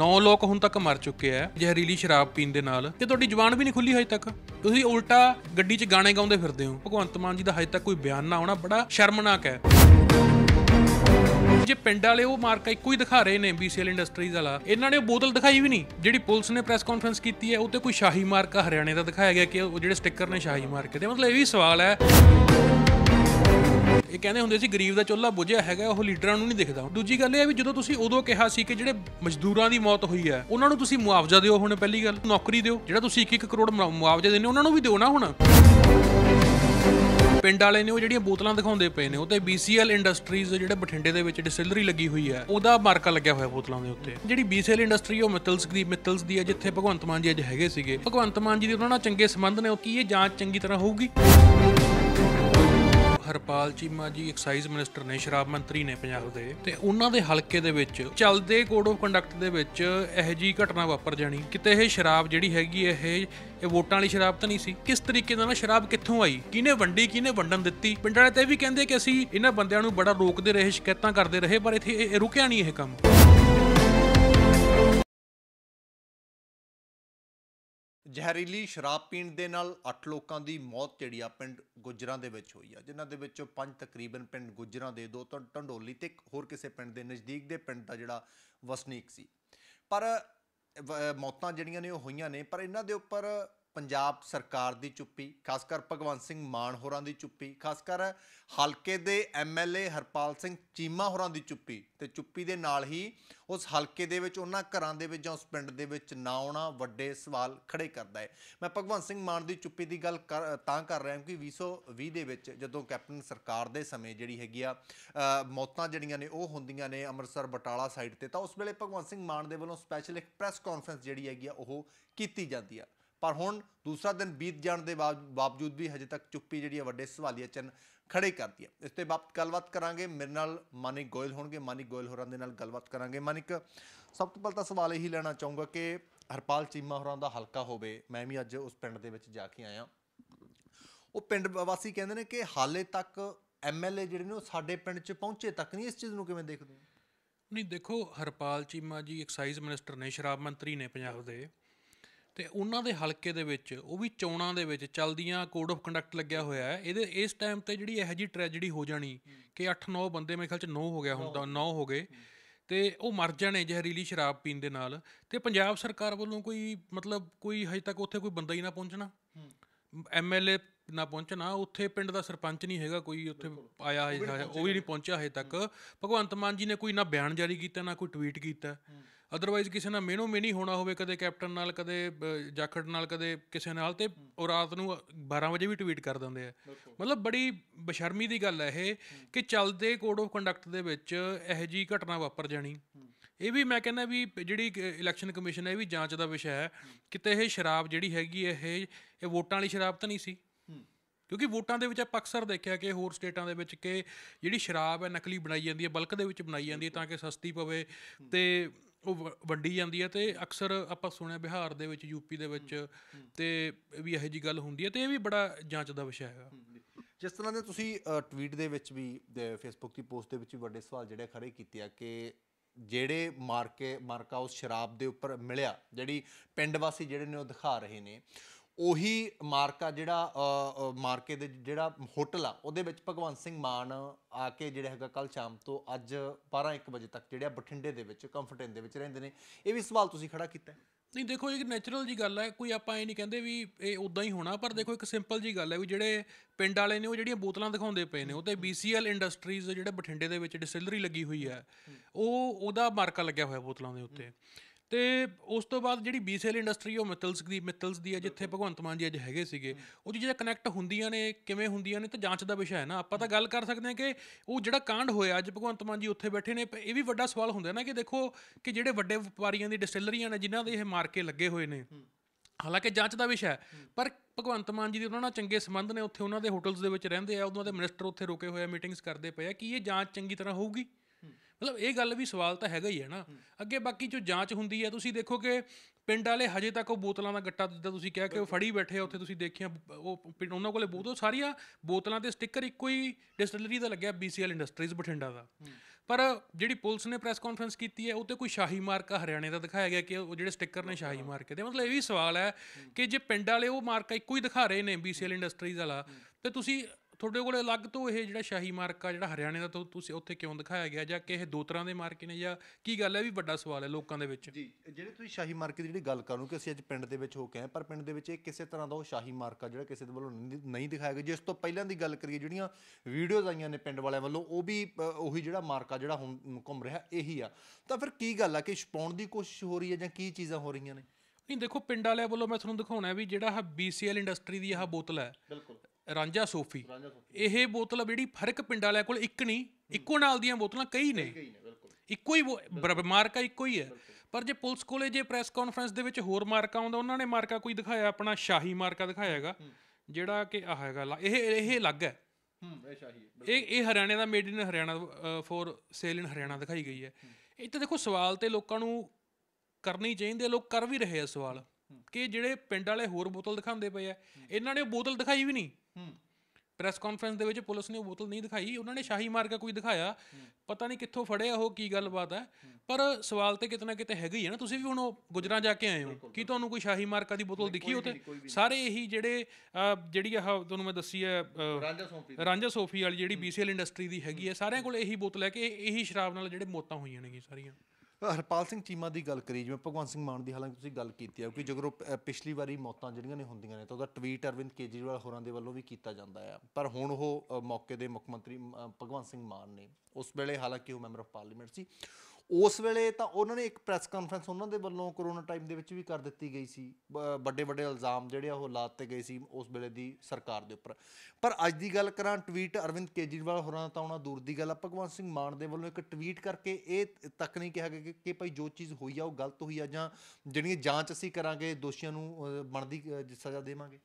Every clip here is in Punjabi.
9 ਲੋਕ ਹੁਣ ਤੱਕ ਮਰ ਚੁੱਕੇ ਆ ਜ਼ਹਿਰੀਲੀ ਸ਼ਰਾਬ ਪੀਣ ਦੇ ਨਾਲ ਤੇ ਤੁਹਾਡੀ ਜ਼ੁਬਾਨ ਵੀ ਨਹੀਂ ਖੁੱਲੀ ਹਜੇ ਤੱਕ ਤੁਸੀਂ ਉਲਟਾ ਗੱਡੀ 'ਚ ਗਾਣੇ ਗਾਉਂਦੇ ਫਿਰਦੇ ਹੋ ਭਗਵੰਤ ਮਾਨ ਜੀ ਦਾ ਹਜੇ ਤੱਕ ਕੋਈ ਬਿਆਨ ਨਾ ਆਉਣਾ ਬੜਾ ਸ਼ਰਮਨਾਕ ਹੈ ਜੇ ਪਿੰਡ ਵਾਲੇ ਉਹ ਮਾਰਕਾ ਇੱਕੋ ਹੀ ਦਿਖਾ ਰਹੇ ਨੇ ਬੀਸੀਐਲ ਇੰਡਸਟਰੀਜ਼ ਵਾਲਾ ਇਹਨਾਂ ਨੇ ਉਹ ਬੋਤਲ ਦਿਖਾਈ ਵੀ ਨਹੀਂ ਜਿਹੜੀ ਪੁਲਿਸ ਨੇ ਪ੍ਰੈਸ ਕਾਨਫਰੰਸ ਕੀਤੀ ਹੈ ਉੱਤੇ ਕੋਈ ਸ਼ਾਹੀ ਮਾਰਕਾ ਹਰਿਆਣੇ ਦਾ ਦਿਖਾਇਆ ਗਿਆ ਕਿ ਉਹ ਜਿਹੜੇ ਸਟicker ਨੇ ਸ਼ਾਹੀ ਮਾਰਕੇ ਦੇ ਮਤਲਬ ਇਹ ਵੀ ਸਵਾਲ ਹੈ ਕਹਿੰਦੇ ਹੁੰਦੇ ਸੀ ਗਰੀਬ ਦਾ ਚੁੱਲ੍ਹਾ ਬੁਝਿਆ ਹੈਗਾ ਉਹ ਲੀਡਰਾਂ ਨੂੰ ਨਹੀਂ ਦਿਖਦਾ ਦੂਜੀ ਗੱਲ ਇਹ ਹੈ ਵੀ ਜਦੋਂ ਤੁਸੀਂ ਉਦੋਂ ਕਿਹਾ ਸੀ ਕਿ ਜਿਹੜੇ ਮਜ਼ਦੂਰਾਂ ਦੀ ਮੌਤ ਹੋਈ ਹੈ ਉਹਨਾਂ ਨੂੰ ਤੁਸੀਂ ਮੁਆਵਜ਼ਾ ਦਿਓ ਹੁਣ ਪਹਿਲੀ ਗੱਲ ਨੌਕਰੀ ਦਿਓ ਜਿਹੜਾ ਤੁਸੀਂ 1-1 ਕਰੋੜ ਮੁਆਵਜ਼ਾ ਦਿੰਦੇ ਉਹਨਾਂ ਨੂੰ ਵੀ ਦਿਓ ਨਾ ਹੁਣ ਪਿੰਡ ਵਾਲੇ ਨੇ ਉਹ ਜਿਹੜੀਆਂ ਬੋਤਲਾਂ ਦਿਖਾਉਂਦੇ ਪਏ ਨੇ ਉਹ ਤੇ BCL ਇੰਡਸਟਰੀਜ਼ ਜਿਹੜੇ ਬਠਿੰਡੇ ਦੇ ਵਿੱਚ ਡਿਸਟਿਲਰੀ ਲੱਗੀ ਹੋਈ ਹੈ ਉਹਦਾ ਮਾਰਕਾ ਲੱਗਿਆ ਹੋਇਆ ਬੋਤਲਾਂ ਦੇ ਉੱਤੇ ਜਿਹੜੀ BCL ਇੰਡਸਟਰੀ ਉਹ ਮਿੱਤਲਸ ਦੀ ਮਿੱਤਲਸ ਦੀ ਹੈ ਜਿੱਥੇ ਭਗਵੰਤ ਮਾਨ ਜੀ ਅੱਜ ਹੈਗੇ ਸੀਗੇ ਭਗਵੰਤ ਮਾਨ ਜੀ ਦੇ ਉਹਨਾਂ ਨਾਲ ਚੰਗੇ ਸੰਬੰਧ ਨੇ ਉਹ ਕੀ ਇਹ ਜਾਂਚ ਚੰਗੀ ਤਰ੍ਹਾਂ ਹੋਊਗੀ ਹਰਪਾਲ ਚੀਮਾ ਜੀ ਐਕਸਾਈਜ਼ ਮਿਨਿਸਟਰ ਨੇ ਸ਼ਰਾਬ ਮੰਤਰੀ ਨੇ ਪੰਜਾਬ ਦੇ ਤੇ ਉਹਨਾਂ ਦੇ ਹਲਕੇ ਦੇ ਵਿੱਚ ਚੱਲਦੇ ਕੋਡ ਆਫ ਕੰਡਕਟ ਦੇ ਵਿੱਚ ਇਹ ਜੀ ਘਟਨਾ ਵਾਪਰ ਜਾਣੀ ਕਿਤੇ ਇਹ ਸ਼ਰਾਬ ਜਿਹੜੀ ਹੈਗੀ ਇਹ ਇਹ ਵੋਟਾਂ ਵਾਲੀ ਸ਼ਰਾਬ ਤਾਂ ਨਹੀਂ ਸੀ ਕਿਸ ਤਰੀਕੇ ਨਾਲ ਸ਼ਰਾਬ ਕਿੱਥੋਂ ਆਈ ਕਿਹਨੇ ਵੰਡੀ ਕਿਹਨੇ ਵੰਡਣ ਦਿੱਤੀ ਪਿੰਡ ਵਾਲੇ ਤੇ ਵੀ ਕਹਿੰਦੇ ਕਿ ਅਸੀਂ ਇਹਨਾਂ ਬੰਦਿਆਂ ਨੂੰ ਬੜਾ ਰੋਕਦੇ ਰਹੇ ਸ਼ਿਕਾਇਤਾਂ ਕਰਦੇ ਰਹੇ ਪਰ ਇੱਥੇ ਇਹ ਰੁਕਿਆ ਨਹੀਂ ਇਹ ਕੰਮ ਜ਼ਹਿਰੀਲੀ ਸ਼ਰਾਬ ਪੀਣ ਦੇ ਨਾਲ 8 ਲੋਕਾਂ ਦੀ ਮੌਤ ਜਿਹੜੀ ਆ ਪਿੰਡ ਗੁਜਰਾਂ ਦੇ ਵਿੱਚ ਹੋਈ ਆ ਜਿਨ੍ਹਾਂ ਦੇ ਵਿੱਚੋਂ ਪੰਜ ਤਕਰੀਬਨ ਪਿੰਡ ਗੁਜਰਾਂ ਦੇ ਦੋ ਤੋਂ ਢੰਡੋਲੀ ਤੇ ਹੋਰ ਕਿਸੇ ਪਿੰਡ ਦੇ ਨਜ਼ਦੀਕ ਦੇ ਪਿੰਡ ਦਾ ਜਿਹੜਾ ਵਸਨੀਕ ਸੀ ਪਰ ਮੌਤਾਂ ਜਿਹੜੀਆਂ ਨੇ ਉਹ ਹੋਈਆਂ ਨੇ ਪਰ ਇਹਨਾਂ ਦੇ ਉੱਪਰ ਪੰਜਾਬ ਸਰਕਾਰ ਦੀ ਚੁੱਪੀ ਖਾਸ ਕਰ ਭਗਵੰਤ ਸਿੰਘ ਮਾਨ ਹੋਰਾਂ ਦੀ ਚੁੱਪੀ ਖਾਸ ਕਰ ਹਲਕੇ ਦੇ ਐਮਐਲਏ ਹਰਪਾਲ ਸਿੰਘ ਚੀਮਾ ਹੋਰਾਂ ਦੀ ਚੁੱਪੀ ਤੇ ਚੁੱਪੀ ਦੇ ਨਾਲ ਹੀ ਉਸ ਹਲਕੇ ਦੇ ਵਿੱਚ ਉਹਨਾਂ ਘਰਾਂ ਦੇ ਵਿੱਚ ਜਾਂ ਉਸ ਪਿੰਡ ਦੇ ਵਿੱਚ ਨਾ ਆਉਣਾ ਵੱਡੇ ਸਵਾਲ ਖੜੇ ਕਰਦਾ ਹੈ ਮੈਂ ਭਗਵੰਤ ਸਿੰਘ ਮਾਨ ਦੀ ਚੁੱਪੀ ਦੀ ਗੱਲ ਤਾਂ ਕਰ ਰਿਹਾ ਹਾਂ ਕਿ 2020 ਦੇ ਵਿੱਚ ਜਦੋਂ ਕੈਪਟਨ ਸਰਕਾਰ ਦੇ ਸਮੇਂ ਜਿਹੜੀ ਹੈਗੀ ਆ ਮੌਤਾਂ ਜਿਹੜੀਆਂ ਨੇ ਉਹ ਹੁੰਦੀਆਂ ਨੇ ਅੰਮ੍ਰਿਤਸਰ ਬਟਾਲਾ ਸਾਈਡ ਤੇ ਤਾਂ ਉਸ ਵੇਲੇ ਭਗਵੰਤ ਸਿੰਘ ਮਾਨ ਦੇ ਵੱਲੋਂ ਸਪੈਸ਼ਲ ਇੱਕ ਪ੍ਰੈਸ ਕਾਨਫਰੰਸ ਜਿਹੜੀ ਹੈਗੀ ਆ ਉਹ ਕੀਤੀ ਜਾਂਦੀ ਆ ਪਰ ਹੁਣ ਦੂਸਰਾ ਦਿਨ ਬੀਤ ਜਾਣ ਦੇ ਬਾਵਜੂਦ ਵੀ ਹਜੇ ਤੱਕ ਚੁੱਪੀ ਜਿਹੜੀ ਹੈ ਵੱਡੇ ਸਵਾਲੀਆ ਚਿੰਨ ਖੜੇ ਕਰਦੀ ਹੈ ਇਸ ਤੇ ਬਾਬਤ ਗੱਲਬਾਤ ਕਰਾਂਗੇ ਮੇਰੇ ਨਾਲ ਮਾਨਿਕ ਗੋਇਲ ਹੋਣਗੇ ਮਾਨਿਕ ਗੋਇਲ ਹੋਰਾਂ ਦੇ ਨਾਲ ਗੱਲਬਾਤ ਕਰਾਂਗੇ ਮਾਨਿਕ ਸਭ ਤੋਂ ਪਹਿਲਾਂ ਤਾਂ ਸਵਾਲ ਇਹੀ ਲੈਣਾ ਚਾਹੂੰਗਾ ਕਿ ਹਰਪਾਲ ਚੀਮਾ ਹੋਰਾਂ ਦਾ ਹਲਕਾ ਹੋਵੇ ਮੈਂ ਵੀ ਅੱਜ ਉਸ ਪਿੰਡ ਦੇ ਵਿੱਚ ਜਾ ਕੇ ਆਇਆ ਉਹ ਪਿੰਡ ਵਾਸੀ ਕਹਿੰਦੇ ਨੇ ਕਿ ਹਾਲੇ ਤੱਕ ਐਮਐਲਏ ਜਿਹੜੇ ਨੇ ਉਹ ਸਾਡੇ ਪਿੰਡ 'ਚ ਪਹੁੰਚੇ ਤੱਕ ਨਹੀਂ ਇਸ ਚੀਜ਼ ਨੂੰ ਕਿਵੇਂ ਦੇਖਦੇ ਹੋ ਨਹੀਂ ਦੇਖੋ ਹਰਪਾਲ ਚੀਮਾ ਜੀ ਐਕਸਾਈਜ਼ ਮਿਨਿਸਟਰ ਨੇ ਸ਼ਰਾਬ ਮੰਤਰੀ ਨੇ ਪੰਜਾਬ ਦੇ ਤੇ ਉਹਨਾਂ ਦੇ ਹਲਕੇ ਦੇ ਵਿੱਚ ਉਹ ਵੀ ਚੋਣਾਂ ਦੇ ਵਿੱਚ ਚਲਦੀਆਂ ਕੋਡ ਆਫ ਕੰਡਕਟ ਲੱਗਿਆ ਹੋਇਆ ਹੈ ਇਹਦੇ ਇਸ ਟਾਈਮ ਤੇ ਜਿਹੜੀ ਇਹ ਜੀ ਟ੍ਰੈਜੇਡੀ ਹੋ ਜਾਣੀ ਕਿ 8-9 ਬੰਦੇ ਮੇਰੇ ਖਿਆਲ ਚ 9 ਹੋ ਗਿਆ ਹੁਣ ਤਾਂ 9 ਹੋ ਗਏ ਤੇ ਉਹ ਮਰ ਜਾਣੇ ਜ਼ਹਿਰੀਲੀ ਸ਼ਰਾਬ ਪੀਣ ਦੇ ਨਾਲ ਤੇ ਪੰਜਾਬ ਸਰਕਾਰ ਵੱਲੋਂ ਕੋਈ ਮਤਲਬ ਕੋਈ ਹਜੇ ਤੱਕ ਉੱਥੇ ਕੋਈ ਬੰਦਾ ਹੀ ਨਾ ਪਹੁੰਚਣਾ ਐਮਐਲਏ ਨਾ ਪਹੁੰਚਣਾ ਉੱਥੇ ਪਿੰਡ ਦਾ ਸਰਪੰਚ ਨਹੀਂ ਹੈਗਾ ਕੋਈ ਉੱਥੇ ਆਇਆ ਹੈ ਉਹ ਵੀ ਨਹੀਂ ਪਹੁੰਚਿਆ ਹਜੇ ਤੱਕ ਭਗਵੰਤ ਮਾਨ ਜੀ ਨੇ ਕੋਈ ਨਾ ਬਿਆਨ ਜਾਰੀ ਕੀਤਾ ਨਾ ਕੋਈ ਟਵੀਟ ਕੀਤਾ ਅਦਰਵਾਈਜ਼ ਕਿਸੇ ਨਾਲ ਮੇਨੋ ਨਹੀਂ ਹੋਣਾ ਹੋਵੇ ਕਦੇ ਕੈਪਟਨ ਨਾਲ ਕਦੇ ਜਾਖੜ ਨਾਲ ਕਦੇ ਕਿਸੇ ਨਾਲ ਤੇ ਉਹ ਰਾਤ ਨੂੰ 12 ਵਜੇ ਵੀ ਟਵੀਟ ਕਰ ਦਿੰਦੇ ਆ ਮਤਲਬ ਬੜੀ ਬਸ਼ਰਮੀ ਦੀ ਗੱਲ ਹੈ ਇਹ ਕਿ ਚੱਲਦੇ ਕੋਡ ਆਫ ਕੰਡਕਟ ਦੇ ਵਿੱਚ ਇਹ ਜੀ ਘਟਨਾ ਵਾਪਰ ਜਾਣੀ ਇਹ ਵੀ ਮੈਂ ਕਹਿੰਦਾ ਵੀ ਜਿਹੜੀ ਇਲੈਕਸ਼ਨ ਕਮਿਸ਼ਨ ਹੈ ਇਹ ਵੀ ਜਾਂਚ ਦਾ ਵਿਸ਼ਾ ਹੈ ਕਿਤੇ ਇਹ ਸ਼ਰਾਬ ਜਿਹੜੀ ਹੈਗੀ ਇਹ ਇਹ ਵੋਟਾਂ ਵਾਲੀ ਸ਼ਰਾਬ ਤਾਂ ਨਹੀਂ ਸੀ ਕਿਉਂਕਿ ਵੋਟਾਂ ਦੇ ਵਿੱਚ ਆਪਾਂ ਅਕਸਰ ਦੇਖਿਆ ਕਿ ਹੋਰ ਸਟੇਟਾਂ ਦੇ ਵਿੱਚ ਕਿ ਜਿਹੜੀ ਸ਼ਰਾਬ ਹੈ ਨਕਲੀ ਬਣਾਈ ਜਾਂਦੀ ਹੈ ਬਲਕ ਦੇ ਵਿੱਚ ਬਣਾਈ ਜਾਂਦੀ ਹੈ ਤਾਂ ਕਿ ਸਸਤੀ ਪਵੇ ਤੇ ਉਹ ਵੰਡੀ ਜਾਂਦੀ ਹੈ ਤੇ ਅਕਸਰ ਆਪਾਂ ਸੁਣਿਆ ਬਿਹਾਰ ਦੇ ਵਿੱਚ ਯੂਪੀ ਦੇ ਵਿੱਚ ਤੇ ਵੀ ਇਹੋ ਜੀ ਗੱਲ ਹੁੰਦੀ ਹੈ ਤੇ ਇਹ ਵੀ ਬੜਾ ਜਾਂਚ ਦਾ ਵਿਸ਼ਾ ਹੈਗਾ ਜਿਸ ਤਰ੍ਹਾਂ ਦੇ ਤੁਸੀਂ ਟਵੀਟ ਦੇ ਵਿੱਚ ਵੀ ਫੇਸਬੁੱਕ ਦੀ ਪੋਸਟ ਦੇ ਵਿੱਚ ਵੀ ਵੱਡੇ ਸਵਾਲ ਜਿਹੜੇ ਖੜੇ ਕੀਤੇ ਆ ਕਿ ਜਿਹੜੇ ਮਾਰਕੇ ਮਾਰਕਾ ਉਸ ਸ਼ਰਾਬ ਦੇ ਉੱਪਰ ਮਿਲਿਆ ਜਿਹੜੀ ਪਿੰਡ ਵਾਸੀ ਜਿਹੜੇ ਨੇ ਉਹ ਦਿਖਾ ਰਹੇ ਨੇ ਉਹੀ ਮਾਰਕਾ ਜਿਹੜਾ ਮਾਰਕੇ ਦੇ ਜਿਹੜਾ ਹੋਟਲ ਆ ਉਹਦੇ ਵਿੱਚ ਭਗਵੰਤ ਸਿੰਘ ਮਾਨ ਆ ਕੇ ਜਿਹੜਾ ਹੈਗਾ ਕੱਲ ਸ਼ਾਮ ਤੋਂ ਅੱਜ 12 1 ਵਜੇ ਤੱਕ ਜਿਹੜਾ ਬਠਿੰਡੇ ਦੇ ਵਿੱਚ ਕੰਫਰਟਨ ਦੇ ਵਿੱਚ ਰਹਿੰਦੇ ਨੇ ਇਹ ਵੀ ਸਵਾਲ ਤੁਸੀਂ ਖੜਾ ਕੀਤਾ ਨਹੀਂ ਦੇਖੋ ਇਹ ਨੈਚੁਰਲ ਜੀ ਗੱਲ ਹੈ ਕੋਈ ਆਪਾਂ ਇਹ ਨਹੀਂ ਕਹਿੰਦੇ ਵੀ ਇਹ ਉਦਾਂ ਹੀ ਹੋਣਾ ਪਰ ਦੇਖੋ ਇੱਕ ਸਿੰਪਲ ਜੀ ਗੱਲ ਹੈ ਵੀ ਜਿਹੜੇ ਪਿੰਡ ਵਾਲੇ ਨੇ ਉਹ ਜਿਹੜੀਆਂ ਬੋਤਲਾਂ ਦਿਖਾਉਂਦੇ ਪਏ ਨੇ ਉਹ ਤੇ BCL ਇੰਡਸਟਰੀਜ਼ ਜਿਹੜੇ ਬਠਿੰਡੇ ਦੇ ਵਿੱਚ ਡਿਸਟਿਲਰੀ ਲੱਗੀ ਹੋਈ ਹੈ ਉਹ ਉਹਦਾ ਮਾਰਕਾ ਲੱਗਿਆ ਹੋਇਆ ਬੋਤਲਾਂ ਦੇ ਉੱਤੇ ਤੇ ਉਸ ਤੋਂ ਬਾਅਦ ਜਿਹੜੀ ਬੀਸੇਲ ਇੰਡਸਟਰੀ ਉਹ ਮਿੱਤਲਸ ਦੀ ਮਿੱਤਲਸ ਦੀ ਹੈ ਜਿੱਥੇ ਭਗਵੰਤ ਮਾਨ ਜੀ ਅੱਜ ਹੈਗੇ ਸੀਗੇ ਉਹਦੀ ਜਿਹੜਾ ਕਨੈਕਟ ਹੁੰਦੀਆਂ ਨੇ ਕਿਵੇਂ ਹੁੰਦੀਆਂ ਨੇ ਤੇ ਜਾਂਚ ਦਾ ਵਿਸ਼ਾ ਹੈ ਨਾ ਆਪਾਂ ਤਾਂ ਗੱਲ ਕਰ ਸਕਦੇ ਹਾਂ ਕਿ ਉਹ ਜਿਹੜਾ ਕਾਂਡ ਹੋਇਆ ਅੱਜ ਭਗਵੰਤ ਮਾਨ ਜੀ ਉੱਥੇ ਬੈਠੇ ਨੇ ਇਹ ਵੀ ਵੱਡਾ ਸਵਾਲ ਹੁੰਦਾ ਹੈ ਨਾ ਕਿ ਦੇਖੋ ਕਿ ਜਿਹੜੇ ਵੱਡੇ ਵਪਾਰੀਆਂ ਦੀ ਡਿਸਟਿਲਰੀਆਂ ਨੇ ਜਿਨ੍ਹਾਂ ਦੇ ਇਹ ਮਾਰਕੇ ਲੱਗੇ ਹੋਏ ਨੇ ਹਾਲਾਂਕਿ ਜਾਂਚ ਦਾ ਵਿਸ਼ਾ ਹੈ ਪਰ ਭਗਵੰਤ ਮਾਨ ਜੀ ਦੇ ਉਹਨਾਂ ਨਾਲ ਚੰਗੇ ਸੰਬੰਧ ਨੇ ਉੱਥੇ ਉਹਨਾਂ ਦੇ ਹੋਟਲਸ ਦੇ ਵਿੱਚ ਰਹਿੰਦੇ ਆ ਉਹਨਾਂ ਦੇ ਮਿਨਿਸਟਰ ਉੱਥੇ ਰੁਕੇ ਹੋਏ ਆ ਮੀਟਿੰਗਸ ਕਰਦੇ ਪਏ ਆ ਕਿ ਇਹ ਜਾਂਚ ਚੰਗੀ ਤਰ੍ਹਾਂ ਹੋਊਗੀ ਮਤਲਬ ਇਹ ਗੱਲ ਵੀ ਸਵਾਲ ਤਾਂ ਹੈਗਾ ਹੀ ਹੈ ਨਾ ਅੱਗੇ ਬਾਕੀ ਜੋ ਜਾਂਚ ਹੁੰਦੀ ਹੈ ਤੁਸੀਂ ਦੇਖੋ ਕਿ ਪਿੰਡ ਵਾਲੇ ਹਜੇ ਤੱਕ ਉਹ ਬੋਤਲਾਂ ਦਾ ਗੱਟਾ ਜਿੱਦਾਂ ਤੁਸੀਂ ਕਿਹਾ ਕਿ ਉਹ ਫੜੀ ਬੈਠੇ ਆ ਉੱਥੇ ਤੁਸੀਂ ਦੇਖਿਆ ਉਹ ਪਿੰਡ ਉਹਨਾਂ ਕੋਲੇ ਬਹੁਤ ਸਾਰੀਆਂ ਬੋਤਲਾਂ ਤੇ ਸਟicker ਇੱਕੋ ਹੀ ਡਿਸਟਿਲਰੀ ਦਾ ਲੱਗਿਆ BCL ਇੰਡਸਟਰੀਜ਼ ਬਠਿੰਡਾ ਦਾ ਪਰ ਜਿਹੜੀ ਪੁਲਿਸ ਨੇ ਪ੍ਰੈਸ ਕਾਨਫਰੰਸ ਕੀਤੀ ਹੈ ਉੱਤੇ ਕੋਈ ਸ਼ਾਹੀ ਮਾਰਕਾ ਹਰਿਆਣੇ ਦਾ ਦਿਖਾਇਆ ਗਿਆ ਕਿ ਉਹ ਜਿਹੜੇ ਸਟicker ਨੇ ਸ਼ਾਹੀ ਮਾਰਕੇ ਦੇ ਮਤਲਬ ਇਹ ਵੀ ਸਵਾਲ ਹੈ ਕਿ ਜੇ ਪਿੰਡ ਵਾਲੇ ਉਹ ਮਾਰਕਾ ਇੱਕੋ ਹੀ ਦਿਖਾ ਰਹੇ ਨੇ BCL ਇੰਡਸਟਰੀਜ਼ ਵਾਲਾ ਤੇ ਤੁਸੀਂ ਤੁਹਾਡੇ ਕੋਲੇ ਅਲੱਗ ਤੋਂ ਇਹ ਜਿਹੜਾ ਸ਼ਾਹੀ ਮਾਰਕਾ ਜਿਹੜਾ ਹਰਿਆਣੇ ਦਾ ਤੋਂ ਤੁਸੀਂ ਉੱਥੇ ਕਿਉਂ ਦਿਖਾਇਆ ਗਿਆ ਜਾਂ ਕਿ ਇਹ ਦੋ ਤਰ੍ਹਾਂ ਦੇ ਮਾਰਕ ਨੇ ਜਾਂ ਕੀ ਗੱਲ ਹੈ ਵੀ ਵੱਡਾ ਸਵਾਲ ਹੈ ਲੋਕਾਂ ਦੇ ਵਿੱਚ ਜੀ ਜਿਹੜੇ ਤੁਸੀਂ ਸ਼ਾਹੀ ਮਾਰਕ ਦੀ ਜਿਹੜੀ ਗੱਲ ਕਰੋ ਕਿ ਅਸੀਂ ਅੱਜ ਪਿੰਡ ਦੇ ਵਿੱਚ ਹੋ ਕੇ ਆਏ ਪਰ ਪਿੰਡ ਦੇ ਵਿੱਚ ਇਹ ਕਿਸੇ ਤਰ੍ਹਾਂ ਦਾ ਉਹ ਸ਼ਾਹੀ ਮਾਰਕਾ ਜਿਹੜਾ ਕਿਸੇ ਦੇ ਵੱਲੋਂ ਨਹੀਂ ਦਿਖਾਇਆ ਗਿਆ ਜਿਸ ਤੋਂ ਪਹਿਲਾਂ ਦੀ ਗੱਲ ਕਰੀਏ ਜਿਹੜੀਆਂ ਵੀਡੀਓਜ਼ ਆਈਆਂ ਨੇ ਪਿੰਡ ਵਾਲਿਆਂ ਵੱਲੋਂ ਉਹ ਵੀ ਉਹੀ ਜਿਹੜਾ ਮਾਰਕਾ ਜਿਹੜਾ ਹੁਣ ਘੁੰਮ ਰਿਹਾ ਇਹੀ ਆ ਤਾਂ ਫਿਰ ਕੀ ਗੱਲ ਆ ਕਿ ਛਪਾਉਣ ਦੀ ਕੋਸ਼ਿਸ਼ ਹੋ ਰਹੀ ਹੈ ਜਾਂ ਕੀ ਚੀਜ਼ਾਂ ਹੋ ਰਹੀਆਂ ਨੇ ਨਹੀਂ ਦੇਖੋ ਪਿੰਡ ਵਾਲਿਆਂ ਵੱਲੋਂ ਮੈਂ ਤੁਹਾਨੂੰ ਦਿਖਾਉਣਾ ਵੀ ਜਿਹੜਾ ਆ ਬੀਸੀਐਲ ਇੰਡਸਟਰੀ ਦੀ ਆ ਬੋਤਲ ਹੈ ਬਿਲਕੁਲ ਰਾਂਝਾ ਸੋਫੀ ਇਹ ਬੋਤਲ ਜਿਹੜੀ ਫਰਕ ਪਿੰਡ ਵਾਲਿਆਂ ਕੋਲ ਇੱਕ ਨਹੀਂ ਇੱਕੋ ਨਾਲ ਦੀਆਂ ਬੋਤਲਾਂ ਕਈ ਨੇ ਇੱਕੋ ਹੀ ਮਾਰਕਾ ਇੱਕੋ ਹੀ ਹੈ ਪਰ ਜੇ ਪੁਲਿਸ ਕੋਲੇ ਜੇ ਪ੍ਰੈਸ ਕਾਨਫਰੰਸ ਦੇ ਵਿੱਚ ਹੋਰ ਮਾਰਕਾ ਆਉਂਦਾ ਉਹਨਾਂ ਨੇ ਮਾਰਕਾ ਕੋਈ ਦਿਖਾਇਆ ਆਪਣਾ ਸ਼ਾਹੀ ਮਾਰਕਾ ਦਿਖਾਇਆ ਹੈਗਾ ਜਿਹੜਾ ਕਿ ਆ ਹੈਗਾ ਇਹ ਇਹ ਅਲੱਗ ਹੈ ਹੂੰ ਇਹ ਸ਼ਾਹੀ ਹੈ ਇਹ ਇਹ ਹਰਿਆਣੇ ਦਾ made in Haryana for sale in Haryana ਦਿਖਾਈ ਗਈ ਹੈ ਇਹ ਤਾਂ ਦੇਖੋ ਸਵਾਲ ਤੇ ਲੋਕਾਂ ਨੂੰ ਕਰਨੀ ਚਾਹੀਦੀ ਲੋਕ ਕਰ ਵੀ ਰਹੇ ਆ ਸਵਾਲ ਕਿ ਜਿਹੜੇ ਪਿੰਡ ਵਾਲੇ ਹੋਰ ਬੋਤਲ ਦਿਖਾਉਂਦੇ ਪਏ ਆ ਇਹਨਾਂ ਨੇ ਬੋਤਲ ਦਿਖਾਈ ਵੀ ਨਹੀਂ ਪ੍ਰੈਸ ਕਾਨਫਰੰਸ ਦੇ ਵਿੱਚ ਪੁਲਿਸ ਨੇ ਉਹ ਬੋਤਲ ਨਹੀਂ ਦਿਖਾਈ ਉਹਨਾਂ ਨੇ ਸ਼ਾਹੀ ਮਾਰਕਾ ਕੋਈ ਦਿਖਾਇਆ ਪਤਾ ਨਹੀਂ ਕਿੱਥੋਂ ਫੜਿਆ ਉਹ ਕੀ ਗੱਲਬਾਤ ਹੈ ਪਰ ਸਵਾਲ ਤੇ ਕਿਤਨਾ ਕਿਤੇ ਹੈਗਾ ਹੀ ਹੈ ਨਾ ਤੁਸੀਂ ਵੀ ਹੁਣ ਗੁਜਰਾਂ ਜਾ ਕੇ ਆਏ ਹੋ ਕੀ ਤੁਹਾਨੂੰ ਕੋਈ ਸ਼ਾਹੀ ਮਾਰਕਾ ਦੀ ਬੋਤਲ ਦਿਖੀ ਉੱਥੇ ਸਾਰੇ ਇਹੀ ਜਿਹੜੇ ਜਿਹੜੀ ਆ ਤੁਹਾਨੂੰ ਮੈਂ ਦੱਸੀ ਹੈ ਰਾਂਝਾ ਸੋਫੀ ਵਾਲੀ ਜਿਹੜੀ ਬੀਸੀਐਲ ਇੰਡਸਟਰੀ ਦੀ ਹੈਗੀ ਹੈ ਸਾਰਿਆਂ ਕੋਲ ਇਹੀ ਬੋਤਲ ਹੈ ਕਿ ਇਹੀ ਸ਼ਰਾਬ ਨਾਲ ਜਿਹੜੇ ਮੌਤਾਂ ਹੋਈਆਂ ਨੇ ਸਾਰੀਆਂ ਹਰਪਾਲ ਸਿੰਘ ਚੀਮਾ ਦੀ ਗੱਲ ਕਰੀ ਜਿਵੇਂ ਭਗਵੰਤ ਸਿੰਘ ਮਾਨ ਦੀ ਹਾਲਾਂਕਿ ਤੁਸੀਂ ਗੱਲ ਕੀਤੀ ਹੈ ਕਿ ਜਗਰੋ ਪਿਛਲੀ ਵਾਰੀ ਮੌਤਾਂ ਜਿਹੜੀਆਂ ਨੇ ਹੁੰਦੀਆਂ ਨੇ ਤਾਂ ਉਹਦਾ ਟਵੀਟ ਅਰਵਿੰਦ ਕੇਜਰੀਵਾਲ ਹੋਰਾਂ ਦੇ ਵੱਲੋਂ ਵੀ ਕੀਤਾ ਜਾਂਦਾ ਆ ਪਰ ਹੁਣ ਉਹ ਮੌਕੇ ਦੇ ਮੁੱਖ ਮੰਤਰੀ ਭਗਵੰਤ ਸਿੰਘ ਮਾਨ ਨੇ ਉਸ ਵੇਲੇ ਹਾਲਾਂਕਿ ਉਹ ਮੈਂਬਰ ਆਫ ਪਾਰਲੀਮੈਂਟ ਸੀ ਉਸ ਵੇਲੇ ਤਾਂ ਉਹਨਾਂ ਨੇ ਇੱਕ ਪ੍ਰੈਸ ਕਾਨਫਰੰਸ ਉਹਨਾਂ ਦੇ ਵੱਲੋਂ ਕਰੋਨਾ ਟਾਈਮ ਦੇ ਵਿੱਚ ਵੀ ਕਰ ਦਿੱਤੀ ਗਈ ਸੀ ਵੱਡੇ ਵੱਡੇ ਇਲਜ਼ਾਮ ਜਿਹੜੇ ਉਹ ਲਾਤੇ ਗਏ ਸੀ ਉਸ ਵੇਲੇ ਦੀ ਸਰਕਾਰ ਦੇ ਉੱਪਰ ਪਰ ਅੱਜ ਦੀ ਗੱਲ ਕਰਾਂ ਟਵੀਟ ਅਰਵਿੰਦ ਕੇਜਰੀਵਾਲ ਹੋਰਾਂ ਤਾਂ ਉਹਨਾਂ ਦੂਰ ਦੀ ਗੱਲ ਆ ਭਗਵੰਤ ਸਿੰਘ ਮਾਨ ਦੇ ਵੱਲੋਂ ਇੱਕ ਟਵੀਟ ਕਰਕੇ ਇਹ ਤੱਕ ਨਹੀਂ ਕਿਹਾ ਗਿਆ ਕਿ ਭਾਈ ਜੋ ਚੀਜ਼ ਹੋਈ ਆ ਉਹ ਗਲਤ ਹੋਈ ਆ ਜਾਂ ਜਿਹੜੀਆਂ ਜਾਂਚ ਅਸੀਂ ਕਰਾਂਗੇ ਦੋਸ਼ੀਆਂ ਨੂੰ ਬਣਦੀ ਸਜ਼ਾ ਦੇਵਾਂਗੇ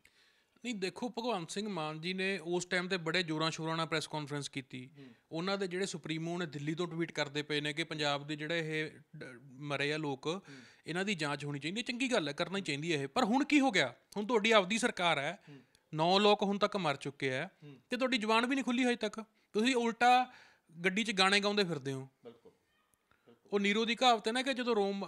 ਨਹੀਂ ਦੇਖੋ ਭਗਵੰਤ ਸਿੰਘ ਮਾਨ ਜੀ ਨੇ ਉਸ ਟਾਈਮ ਤੇ ਬੜੇ ਜ਼ੋਰਾਂ ਸ਼ੋਰਾਂ ਨਾਲ ਪ੍ਰੈਸ ਕਾਨਫਰੰਸ ਕੀਤੀ ਉਹਨਾਂ ਦੇ ਜਿਹੜੇ ਸੁਪਰੀਮੋ ਨੇ ਦਿੱਲੀ ਤੋਂ ਟਵੀਟ ਕਰਦੇ ਪਏ ਨੇ ਕਿ ਪੰਜਾਬ ਦੇ ਜਿਹੜੇ ਇਹ ਮਰੇ ਆ ਲੋਕ ਇਹਨਾਂ ਦੀ ਜਾਂਚ ਹੋਣੀ ਚਾਹੀਦੀ ਚੰਗੀ ਗੱਲ ਹੈ ਕਰਨੀ ਚਾਹੀਦੀ ਹੈ ਇਹ ਪਰ ਹੁਣ ਕੀ ਹੋ ਗਿਆ ਹੁਣ ਤੁਹਾਡੀ ਆਪਦੀ ਸਰਕਾਰ ਹੈ ਨੌ ਲੋਕ ਹੁਣ ਤੱਕ ਮਰ ਚੁੱਕੇ ਆ ਤੇ ਤੁਹਾਡੀ ਜਵਾਨ ਵੀ ਨਹੀਂ ਖੁੱਲੀ ਹਜੇ ਤੱਕ ਤੁਸੀਂ ਉਲਟਾ ਗੱਡੀ 'ਚ ਗਾਣੇ ਗਾਉਂਦੇ ਫਿਰਦੇ ਹੋ ਬਿਲਕੁਲ ਉਹ ਨੀਰੋ ਦੀ ਕਹਾਵਤ ਹੈ ਨਾ ਕਿ ਜਦੋਂ ਰੋਮ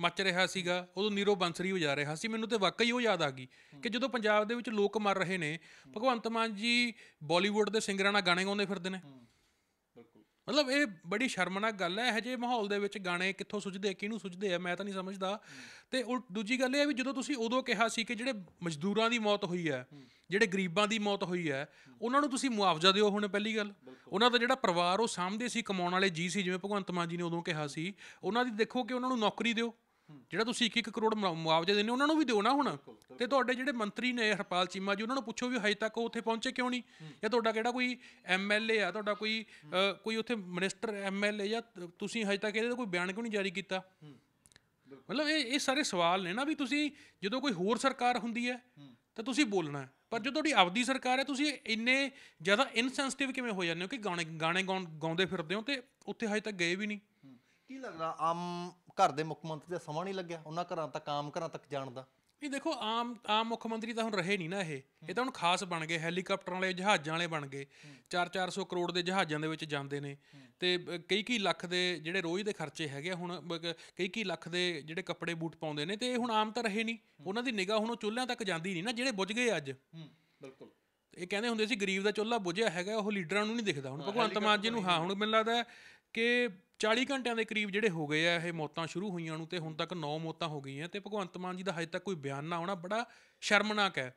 ਮੱਚ ਰਿਹਾ ਸੀਗਾ ਉਦੋਂ ਨੀਰੋ ਬੰਸਰੀ ਵਜਾ ਰਿਹਾ ਸੀ ਮੈਨੂੰ ਤੇ ਵਾਕਈ ਉਹ ਯਾਦ ਆ ਗਈ ਕਿ ਜਦੋਂ ਪੰਜਾਬ ਦੇ ਵਿੱਚ ਲੋਕ ਮਰ ਰਹੇ ਨੇ ਭਗਵੰਤ ਮਾਨ ਜੀ ਬਾਲੀਵੁੱਡ ਦੇ ਸਿੰਗਰਾਂ ਨਾਲ ਗਾਣੇ ਗਾਉਂਦੇ ਫਿਰਦੇ ਨੇ ਮਤਲਬ ਇਹ ਬੜੀ ਸ਼ਰਮਨਾਕ ਗੱਲ ਹੈ ਇਹ ਜੇ ਮਾਹੌਲ ਦੇ ਵਿੱਚ ਗਾਣੇ ਕਿੱਥੋਂ ਸੁਝਦੇ ਕਿਹਨੂੰ ਸੁਝਦੇ ਆ ਮੈਂ ਤਾਂ ਨਹੀਂ ਸਮਝਦਾ ਤੇ ਉਹ ਦੂਜੀ ਗੱਲ ਇਹ ਹੈ ਵੀ ਜਦੋਂ ਤੁਸੀਂ ਉਦੋਂ ਕਿਹਾ ਸੀ ਕਿ ਜਿਹੜੇ ਮਜ਼ਦੂਰਾਂ ਦੀ ਮੌਤ ਹੋਈ ਹੈ ਜਿਹੜੇ ਗਰੀਬਾਂ ਦੀ ਮੌਤ ਹੋਈ ਹੈ ਉਹਨਾਂ ਨੂੰ ਤੁਸੀਂ ਮੁਆਵਜ਼ਾ ਦਿਓ ਹੁਣ ਪਹਿਲੀ ਗੱਲ ਉਹਨਾਂ ਦਾ ਜਿਹੜਾ ਪਰਿਵਾਰ ਉਹ ਸਾਹਮਣੇ ਸੀ ਕਮਾਉਣ ਵਾਲੇ ਜੀ ਸੀ ਜਿਵੇਂ ਭਗਵੰਤ ਮਾਨ ਜੀ ਨੇ ਉਦੋਂ ਕਿਹਾ ਸੀ ਉਹਨਾਂ ਦੀ ਦੇਖੋ ਕਿ ਉਹਨਾਂ ਨੂੰ ਨੌਕਰੀ ਦਿਓ ਜਿਹੜਾ ਤੁਸੀਂ 1-1 ਕਰੋੜ ਮੁਆਵਜ਼ਾ ਦਿੰਦੇ ਉਹਨਾਂ ਨੂੰ ਵੀ ਦਿਓ ਨਾ ਹੁਣ ਤੇ ਤੁਹਾਡੇ ਜਿਹੜੇ ਮੰਤਰੀ ਨੇ ਹਰਪਾਲ ਚੀਮਾ ਜੀ ਉਹਨਾਂ ਨੂੰ ਪੁੱਛੋ ਵੀ ਹਜੇ ਤੱਕ ਉਹ ਉੱਥੇ ਪਹੁੰਚੇ ਕਿਉਂ ਨਹੀਂ ਜਾਂ ਤੁਹਾਡਾ ਕਿਹੜਾ ਕੋਈ ਐਮਐਲਏ ਆ ਤੁਹਾਡਾ ਕੋਈ ਕੋਈ ਉੱਥੇ ਮਿਨਿਸਟਰ ਐਮਐਲਏ ਜਾਂ ਤੁਸੀਂ ਹਜੇ ਤੱਕ ਇਹਦੇ ਕੋਈ ਬਿਆਨ ਕਿਉਂ ਨਹੀਂ ਜਾਰੀ ਕੀਤਾ ਮਤਲਬ ਇਹ ਇਹ ਸਾਰੇ ਸਵਾਲ ਨੇ ਨਾ ਵੀ ਤੁਸੀਂ ਜਦੋਂ ਕੋਈ ਹੋਰ ਸਰਕਾਰ ਹੁੰਦੀ ਹੈ ਤਾਂ ਤੁਸੀਂ ਬੋਲਣਾ ਪਰ ਜਦੋਂ ਤੁਹਾਡੀ ਆਪਦੀ ਸਰਕਾਰ ਹੈ ਤੁਸੀਂ ਇੰਨੇ ਜ਼ਿਆਦਾ ਇਨਸੈਂਸਿਟਿਵ ਕਿਵੇਂ ਹੋ ਜਾਂਦੇ ਹੋ ਕਿ ਗਾਣੇ ਗਾਣੇ ਗਾਉਂਦੇ ਫਿਰਦੇ ਹੋ ਤੇ ਉੱਥੇ ਹਜੇ ਤੱਕ ਗਏ ਵੀ ਨਹੀਂ ਕੀ ਲੱਗਦਾ ਆਮ ਘਰ ਦੇ ਮੁੱਖ ਮੰਤਰੀ ਦਾ ਸਮਾਂ ਨਹੀਂ ਲੱਗਿਆ ਉਹਨਾਂ ਘਰਾਂ ਤੱਕ ਆਮ ਘਰਾਂ ਤੱਕ ਜਾਣ ਦਾ ਨਹੀਂ ਦੇਖੋ ਆਮ ਆਮ ਮੁੱਖ ਮੰਤਰੀ ਤਾਂ ਹੁਣ ਰਹੇ ਨਹੀਂ ਨਾ ਇਹ ਇਹ ਤਾਂ ਹੁਣ ਖਾਸ ਬਣ ਗਏ ਹੈਲੀਕਾਪਟਰਾਂ ਵਾਲੇ ਜਹਾਜ਼ਾਂ ਵਾਲੇ ਬਣ ਗਏ 4-400 ਕਰੋੜ ਦੇ ਜਹਾਜ਼ਾਂ ਦੇ ਵਿੱਚ ਜਾਂਦੇ ਨੇ ਤੇ ਕਈ ਕਈ ਲੱਖ ਦੇ ਜਿਹੜੇ ਰੋਜ਼ ਦੇ ਖਰਚੇ ਹੈਗੇ ਹੁਣ ਕਈ ਕਈ ਲੱਖ ਦੇ ਜਿਹੜੇ ਕੱਪੜੇ ਬੂਟ ਪਾਉਂਦੇ ਨੇ ਤੇ ਇਹ ਹੁਣ ਆਮ ਤਾਂ ਰਹੇ ਨਹੀਂ ਉਹਨਾਂ ਦੀ ਨਿਗਾਹ ਹੁਣ ਉਹ ਚੁੱਲ੍ਹਿਆਂ ਤੱਕ ਜਾਂਦੀ ਨਹੀਂ ਨਾ ਜਿਹੜੇ ਬੁੱਝ ਗਏ ਅੱਜ ਬਿਲਕੁਲ ਇਹ ਕਹਿੰਦੇ ਹੁੰਦੇ ਸੀ ਗਰੀਬ ਦਾ ਚੁੱਲ੍ਹਾ ਬੁਝਿਆ ਹੈਗਾ ਉਹ ਲੀਡਰਾਂ ਨੂੰ ਨਹੀਂ ਦਿਖਦਾ ਹੁਣ ਭਗਵੰਤ ਮਾਨ ਜੀ ਨੂੰ ਹਾਂ ਹੁਣ ਮੈਨੂੰ ਲੱਗਦਾ ਕਿ 40 ਘੰਟਿਆਂ ਦੇ ਕਰੀਬ ਜਿਹੜੇ ਹੋ ਗਏ ਆ ਇਹ ਮੌਤਾਂ ਸ਼ੁਰੂ ਹੋਈਆਂ ਨੂੰ ਤੇ ਹੁਣ ਤੱਕ 9 ਮੌਤਾਂ ਹੋ ਗਈਆਂ ਤੇ ਭਗਵੰਤ ਮਾਨ ਜੀ ਦਾ ਹਜੇ ਤੱਕ ਕੋਈ ਬਿਆਨ ਨਾ ਆਉਣਾ ਬੜਾ ਸ਼ਰਮਨਾਕ ਹੈ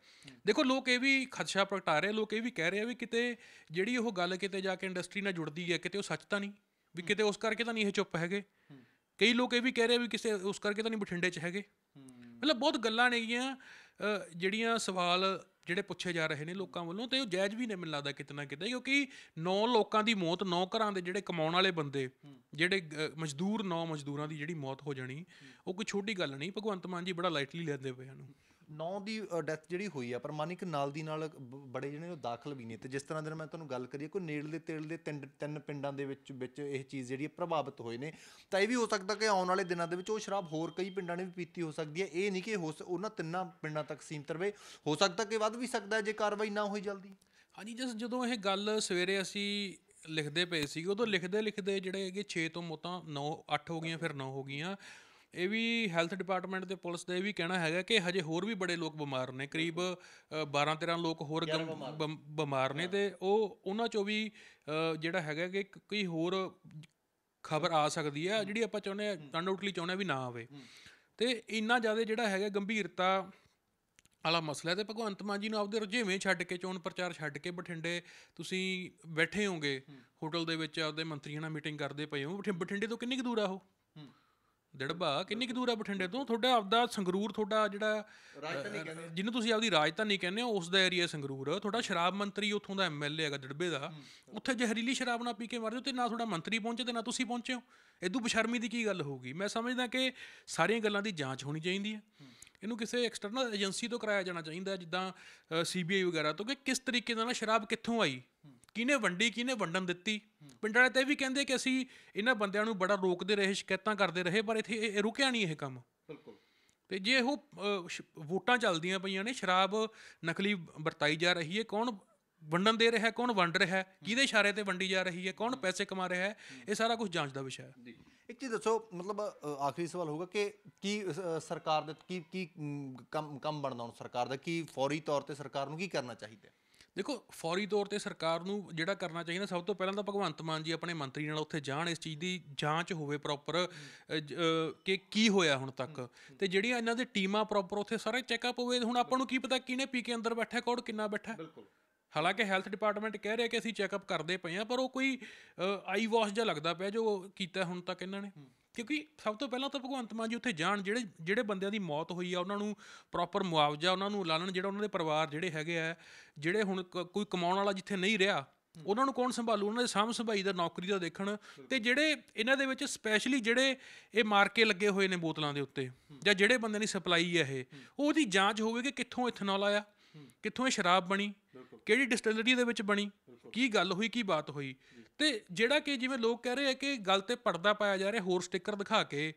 ਦੇਖੋ ਲੋਕ ਇਹ ਵੀ ਖਦਸ਼ਾ ਪ੍ਰਗਟਾ ਰਹੇ ਲੋਕ ਇਹ ਵੀ ਕਹਿ ਰਹੇ ਆ ਵੀ ਕਿਤੇ ਜਿਹੜੀ ਉਹ ਗੱਲ ਕਿਤੇ ਜਾ ਕੇ ਇੰਡਸਟਰੀ ਨਾਲ ਜੁੜਦੀ ਹੈ ਕਿਤੇ ਉਹ ਸੱਚ ਤਾਂ ਨਹੀਂ ਵੀ ਕਿਤੇ ਉਸ ਕਰਕੇ ਤਾਂ ਨਹੀਂ ਇਹ ਚੁੱਪ ਹੈਗੇ ਕਈ ਲੋਕ ਇਹ ਵੀ ਕਹਿ ਰਹੇ ਆ ਵੀ ਕਿਸੇ ਉਸ ਕਰਕੇ ਤਾਂ ਨਹੀਂ ਬਠਿੰਡੇ 'ਚ ਹੈਗੇ ਮਤਲਬ ਬਹੁਤ ਗੱਲਾਂ ਨੇਗੀਆਂ ਜਿਹੜੀਆਂ ਸਵਾਲ ਜਿਹੜੇ ਪੁੱਛੇ ਜਾ ਰਹੇ ਨੇ ਲੋਕਾਂ ਵੱਲੋਂ ਤੇ ਉਹ ਜਾਇਜ਼ ਵੀ ਨੇ ਮੈਨੂੰ ਲੱਗਦਾ ਕਿਤਨਾ ਕਿਤੇ ਕਿਉਂਕਿ 9 ਲੋਕਾਂ ਦੀ ਮੌਤ 9 ਘਰਾਂ ਦੇ ਜਿਹੜੇ ਕਮਾਉਣ ਵਾਲੇ ਬੰਦੇ ਜਿਹੜੇ ਮਜ਼ਦੂਰ 9 ਮਜ਼ਦੂਰਾਂ ਦੀ ਜਿਹੜੀ ਮੌਤ ਹੋ ਜਾਣੀ ਉਹ ਕੋਈ ਛੋਟੀ ਗੱਲ ਨਹੀਂ ਭਗਵੰਤ ਮਾਨ ਜੀ ਬੜਾ ਲਾਈਟਲੀ ਲੈਂਦੇ ਪਏ ਹਨ ਨੌ ਦੀ ਡੈਥ ਜਿਹੜੀ ਹੋਈ ਆ ਪਰ ਮਾਨਿਕ ਨਾਲ ਦੀ ਨਾਲ ਬੜੇ ਜਿਹੜੇ ਉਹ ਦਾਖਲ ਵੀ ਨੇ ਤੇ ਜਿਸ ਤਰ੍ਹਾਂ ਦੇ ਮੈਂ ਤੁਹਾਨੂੰ ਗੱਲ ਕਰੀਏ ਕੋਈ ਨੇੜਲੇ ਤੇੜਲੇ ਦੇ ਤਿੰਨ ਤਿੰਨ ਪਿੰਡਾਂ ਦੇ ਵਿੱਚ ਵਿੱਚ ਇਹ ਚੀਜ਼ ਜਿਹੜੀ ਪ੍ਰਭਾਵਿਤ ਹੋਏ ਨੇ ਤਾਂ ਇਹ ਵੀ ਹੋ ਸਕਦਾ ਕਿ ਆਉਣ ਵਾਲੇ ਦਿਨਾਂ ਦੇ ਵਿੱਚ ਉਹ ਸ਼ਰਾਬ ਹੋਰ ਕਈ ਪਿੰਡਾਂ ਨੇ ਵੀ ਪੀਤੀ ਹੋ ਸਕਦੀ ਹੈ ਇਹ ਨਹੀਂ ਕਿ ਹੋ ਉਹਨਾਂ ਤਿੰਨਾਂ ਪਿੰਡਾਂ ਤੱਕ ਸੀਮਤ ਰਵੇ ਹੋ ਸਕਦਾ ਕਿ ਵੱਧ ਵੀ ਸਕਦਾ ਜੇ ਕਾਰਵਾਈ ਨਾ ਹੋਈ ਜਲਦੀ ਹਾਂਜੀ ਜਸ ਜਦੋਂ ਇਹ ਗੱਲ ਸਵੇਰੇ ਅਸੀਂ ਲਿਖਦੇ ਪਏ ਸੀ ਉਦੋਂ ਲਿਖਦੇ ਲਿਖਦੇ ਜਿਹੜੇ ਹੈਗੇ 6 ਤੋਂ ਮੋਤਾਂ 9 8 ਹੋ ਗਈਆਂ ਫਿਰ 9 ਹੋ ਗਈਆਂ ਇਹ ਵੀ ਹੈਲਥ ਡਿਪਾਰਟਮੈਂਟ ਤੇ ਪੁਲਿਸ ਦਾ ਇਹ ਵੀ ਕਹਿਣਾ ਹੈਗਾ ਕਿ ਹਜੇ ਹੋਰ ਵੀ ਬੜੇ ਲੋਕ ਬਿਮਾਰ ਨੇ ਕਰੀਬ 12-13 ਲੋਕ ਹੋਰ ਬਿਮਾਰ ਨੇ ਤੇ ਉਹ ਉਹਨਾਂ ਚੋਂ ਵੀ ਜਿਹੜਾ ਹੈਗਾ ਕਿ ਕੋਈ ਹੋਰ ਖਬਰ ਆ ਸਕਦੀ ਹੈ ਜਿਹੜੀ ਆਪਾਂ ਚਾਹੁੰਦੇ ਆ ਅਨਡਾਊਟਲੀ ਚਾਹੁੰਦੇ ਆ ਵੀ ਨਾ ਆਵੇ ਤੇ ਇੰਨਾ ਜ਼ਿਆਦਾ ਜਿਹੜਾ ਹੈਗਾ ਗੰਭੀਰਤਾ ਆਲਾ ਮਸਲਾ ਤੇ ਭਗਵੰਤ ਮਾਨ ਜੀ ਨੂੰ ਆਪਦੇ ਰੁਝੇਵੇਂ ਛੱਡ ਕੇ ਚੋਣ ਪ੍ਰਚਾਰ ਛੱਡ ਕੇ ਬਠਿੰਡੇ ਤੁਸੀਂ ਬੈਠੇ ਹੋਗੇ ਹੋਟਲ ਦੇ ਵਿੱਚ ਆਪਦੇ ਮੰਤਰੀਆਂ ਨਾਲ ਮੀਟਿੰਗ ਕਰਦੇ ਪਏ ਹੋ ਬਠਿੰਡੇ ਤੋਂ ਕਿੰਨੀ ਕੁ ਦੂਰ ਆ ਉਹ ਜੜਬਾ ਕਿੰਨੀ ਕਿ ਦੂਰ ਆ ਬਠਿੰਡੇ ਤੋਂ ਤੁਹਾਡਾ ਆਪਦਾ ਸੰਗਰੂਰ ਤੁਹਾਡਾ ਜਿਹੜਾ ਰਾਜਧਾਨੀ ਕਹਿੰਦੇ ਜਿਹਨੂੰ ਤੁਸੀਂ ਆਪਦੀ ਰਾਜਧਾਨੀ ਕਹਿੰਦੇ ਹੋ ਉਸ ਦਾ ਏਰੀਆ ਸੰਗਰੂਰ ਤੁਹਾਡਾ ਸ਼ਰਾਬ ਮੰਤਰੀ ਉੱਥੋਂ ਦਾ ਐਮਐਲਏ ਹੈਗਾ ਜੜਬੇ ਦਾ ਉੱਥੇ ਜ਼ਹਿਰੀਲੀ ਸ਼ਰਾਬ ਨਾ ਪੀ ਕੇ ਮਰ ਜਾਓ ਤੇ ਨਾ ਤੁਹਾਡਾ ਮੰਤਰੀ ਪਹੁੰਚੇ ਤੇ ਨਾ ਤੁਸੀਂ ਪਹੁੰਚੇ ਹੋ ਇਦੋਂ ਬਸ਼ਰਮੀ ਦੀ ਕੀ ਗੱਲ ਹੋਊਗੀ ਮੈਂ ਸਮਝਦਾ ਕਿ ਸਾਰੀਆਂ ਗੱਲਾਂ ਦੀ ਜਾਂਚ ਹੋਣੀ ਚਾਹੀਦੀ ਹੈ ਇਹਨੂੰ ਕਿਸੇ ਐਕਸਟਰਨਲ ਏਜੰਸੀ ਤੋਂ ਕਰਾਇਆ ਜਾਣਾ ਚਾਹੀਦਾ ਜਿੱਦਾਂ ਸੀਬੀਆਈ ਵਗੈਰਾ ਤੋਂ ਕਿ ਕਿਸ ਤਰੀਕੇ ਨਾਲ ਸ਼ਰਾਬ ਕਿੱਥੋਂ ਆਈ ਕਿਹਨੇ ਵੰਡੀ ਕਿਹਨੇ ਵੰਡਣ ਦਿੱਤੀ ਪਿੰਡ ਵਾਲੇ ਤੇ ਵੀ ਕਹਿੰਦੇ ਕਿ ਅਸੀਂ ਇਹਨਾਂ ਬੰਦਿਆਂ ਨੂੰ ਬੜਾ ਰੋਕਦੇ ਰਹੇ ਸ਼ਿਕਾਇਤਾਂ ਕਰਦੇ ਰਹੇ ਪਰ ਇੱਥੇ ਇਹ ਰੁਕਿਆ ਨਹੀਂ ਇਹ ਕੰਮ ਬਿਲਕੁਲ ਤੇ ਜੇ ਉਹ ਵੋਟਾਂ ਚੱਲਦੀਆਂ ਪਈਆਂ ਨੇ ਸ਼ਰਾਬ ਨਕਲੀ ਵਰਤਾਈ ਜਾ ਰਹੀ ਹੈ ਕੌਣ ਵੰਡਣ ਦੇ ਰਿਹਾ ਕੌਣ ਵੰਡ ਰਿਹਾ ਕਿਹਦੇ ਇਸ਼ਾਰੇ ਤੇ ਵੰਡੀ ਜਾ ਰਹੀ ਹੈ ਕੌਣ ਪੈਸੇ ਕਮਾ ਰਿਹਾ ਹੈ ਇਹ ਸਾਰਾ ਕੁਝ ਜਾਂਚ ਦਾ ਵਿਸ਼ਾ ਹੈ ਇੱਕ ਚੀਜ਼ ਦੱਸੋ ਮਤਲਬ ਆਖਰੀ ਸਵਾਲ ਹੋਗਾ ਕਿ ਕੀ ਸਰਕਾਰ ਦੇ ਕੀ ਕੀ ਕੰਮ ਕੰਮ ਬਣਦਾ ਹੁਣ ਸਰਕਾਰ ਦਾ ਕੀ ਫੌਰੀ ਤੌਰ ਤੇ ਸਰਕਾਰ ਨੂੰ ਕੀ ਕਰਨਾ ਚਾਹੀਦਾ ਦੇਖੋ ਫੌਰੀ ਤੌਰ ਤੇ ਸਰਕਾਰ ਨੂੰ ਜਿਹੜਾ ਕਰਨਾ ਚਾਹੀਦਾ ਸਭ ਤੋਂ ਪਹਿਲਾਂ ਤਾਂ ਭਗਵੰਤ ਮਾਨ ਜੀ ਆਪਣੇ ਮੰਤਰੀ ਨਾਲ ਉੱਥੇ ਜਾਣ ਇਸ ਚੀਜ਼ ਦੀ ਜਾਂਚ ਹੋਵੇ ਪ੍ਰੋਪਰ ਕਿ ਕੀ ਹੋਇਆ ਹੁਣ ਤੱਕ ਤੇ ਜਿਹੜੀਆਂ ਇਹਨਾਂ ਦੇ ਟੀਮਾਂ ਪ੍ਰੋਪਰ ਉੱਥੇ ਸਾਰੇ ਚੈੱਕਅਪ ਹੋਵੇ ਹੁਣ ਆਪਾਂ ਨੂੰ ਕੀ ਪਤਾ ਕਿਹਨੇ ਪੀ ਕੇ ਅੰਦਰ ਬੈਠਾ ਕੌਣ ਕਿੰਨਾ ਬੈਠਾ ਬਿਲਕੁਲ ਹਾਲਾਂਕਿ ਹੈਲਥ ਡਿਪਾਰਟਮੈਂਟ ਕਹਿ ਰਿਹਾ ਕਿ ਅਸੀਂ ਚੈੱਕਅਪ ਕਰਦੇ ਪਏ ਆ ਪਰ ਉਹ ਕੋਈ ਆਈ ਵਾਸ਼ ਜਿਹਾ ਲੱਗਦਾ ਪਿਆ ਜੋ ਕੀਤਾ ਹੁਣ ਤੱਕ ਇਹਨਾਂ ਨੇ ਕਿਉਂਕਿ ਸਭ ਤੋਂ ਪਹਿਲਾਂ ਤਾਂ ਭਗਵੰਤ ਮਾਨ ਜੀ ਉੱਥੇ ਜਾਣ ਜਿਹੜੇ ਜਿਹੜੇ ਬੰਦਿਆਂ ਦੀ ਮੌਤ ਹੋਈ ਆ ਉਹਨਾਂ ਨੂੰ ਪ੍ਰੋਪਰ ਮੁਆਵਜ਼ਾ ਉਹਨਾਂ ਨੂੰ ਲਾਣਨ ਜਿਹੜਾ ਉਹਨਾਂ ਦੇ ਪਰਿਵਾਰ ਜਿਹੜੇ ਹੈਗੇ ਆ ਜਿਹੜੇ ਹੁਣ ਕੋਈ ਕਮਾਉਣ ਵਾਲਾ ਜਿੱਥੇ ਨਹੀਂ ਰਿਹਾ ਉਹਨਾਂ ਨੂੰ ਕੌਣ ਸੰਭਾਲੂ ਉਹਨਾਂ ਦੇ ਸਾਂਭ ਸੰਭਾਈ ਦਾ ਨੌਕਰੀ ਦਾ ਦੇਖਣ ਤੇ ਜਿਹੜੇ ਇਹਨਾਂ ਦੇ ਵਿੱਚ ਸਪੈਸ਼ਲੀ ਜਿਹੜੇ ਇਹ ਮਾਰਕੇ ਲੱਗੇ ਹੋਏ ਨੇ ਬੋਤਲਾਂ ਦੇ ਉੱਤੇ ਜਾਂ ਜਿਹੜੇ ਬੰਦੇ ਨੇ ਸਪਲਾਈ ਹੈ ਇਹ ਉਹਦੀ ਜਾਂਚ ਹੋਵੇ ਕਿ ਕਿੱਥੋਂ ਇਥਨੋਲ ਆਇਆ ਕਿੱਥੋਂ ਇਹ ਸ਼ਰਾਬ ਬਣੀ ਕਿਹੜੀ ਡਿਸਟਿਲਰੀ ਦੇ ਵਿੱਚ ਬਣੀ ਕੀ ਗੱਲ ਹੋਈ ਕੀ ਬਾਤ ਹੋਈ ਤੇ ਜਿਹੜਾ ਕਿ ਜਿਵੇਂ ਲੋਕ ਕਹਿ ਰਹੇ ਆ ਕਿ ਗੱਲ ਤੇ ਪਰਦਾ ਪਾਇਆ ਜਾ ਰਿਹਾ ਹੋਰ ਸਟicker ਦਿਖਾ ਕੇ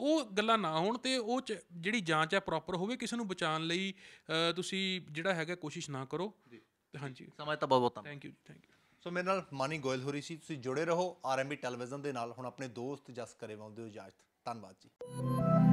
ਉਹ ਗੱਲਾਂ ਨਾ ਹੋਣ ਤੇ ਉਹ ਜਿਹੜੀ ਜਾਂਚ ਹੈ ਪ੍ਰੋਪਰ ਹੋਵੇ ਕਿਸੇ ਨੂੰ ਬਚਾਉਣ ਲਈ ਤੁਸੀਂ ਜਿਹੜਾ ਹੈਗਾ ਕੋਸ਼ਿਸ਼ ਨਾ ਕਰੋ ਜੀ ਹਾਂਜੀ ਸਮਝ ਤਾਂ ਬਹੁਤ ਬਹੁਤ thank you thank you so ਮੇਰੇ ਨਾਲ ਮਾਨੀ ਗੋਇਲ ਹੋ ਰਹੀ ਸੀ ਤੁਸੀਂ ਜੁੜੇ ਰਹੋ ਆਰਐਮਬੀ ਟੈਲੀਵਿਜ਼ਨ ਦੇ ਨਾਲ ਹੁਣ ਆਪਣੇ ਦੋਸਤ ਜਸ ਕਰੇ ਹੋ ਇਜਾਜ਼ਤ ਧੰਨਵਾਦ ਜੀ